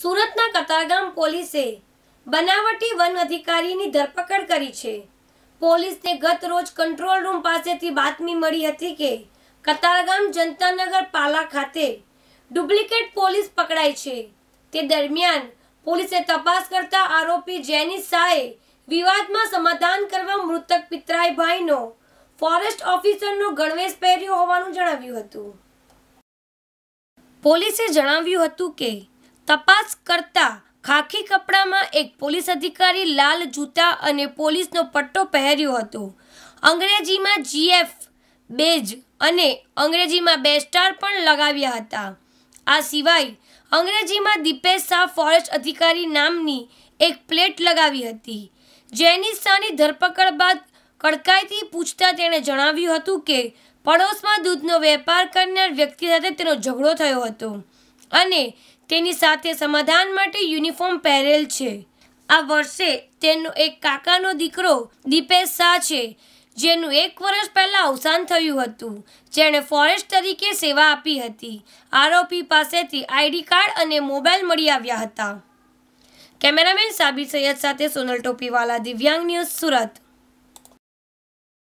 સુરતના કતારગામ પોલીસે બનાવટી વન અધિકારીની ધરપકડ કરી છે પોલીસને ગત રોજ કંટ્રોલ રૂમ પાસેથી બાતમી મળી હતી કે કતારગામ જનતાનગર પાલા ખાતે ડુપ્લિકેટ પોલીસ પકડાઈ છે તે દરમિયાન પોલીસે તપાસ કરતા આરોપી જેની શાહે વિવાદમાં સમાધાન કરવા મૃતક પિતરાઈભાઈનો ફોરેસ્ટ ઓફિસરનો ગણવેશ પહેર્યો હોવાનું જણાવ્યું હતું પોલીસે જણાવ્યું હતું કે તપાસ કરતા ખાખી કપડામાં એક પોલીસ અધિકારી લાલ જૂતા અને પોલીસનો પટ્ટો પહેર્યો હતો અંગ્રેજીમાં જીએફ બેજ અને અંગ્રેજીમાં બે સ્ટાર પણ લગાવ્યા હતા આ સિવાય અંગ્રેજીમાં દીપેશ શાહ ફોરેસ્ટ અધિકારી નામની એક પ્લેટ લગાવી હતી જેની શાહની ધરપકડ બાદ કડકાઈથી પૂછતા તેણે જણાવ્યું હતું કે પડોશમાં દૂધનો વેપાર કરનાર વ્યક્તિ સાથે તેનો ઝઘડો થયો હતો અને તેની સાથે સમાધાન માટે યુનિફોર્મ પહેરેલ છે આ વર્ષે તેનો એક કાકાનો દીકરો દીપેશ શાહ છે જેનું એક વર્ષ પહેલાં અવસાન થયું હતું જેણે ફોરેસ્ટ તરીકે સેવા આપી હતી આરોપી પાસેથી આઈડી કાર્ડ અને મોબાઈલ મળી આવ્યા હતા કેમેરામેન સાબિર સૈયદ સાથે સોનલ ટોપીવાલા દિવ્યાંગ ન્યૂઝ સુરત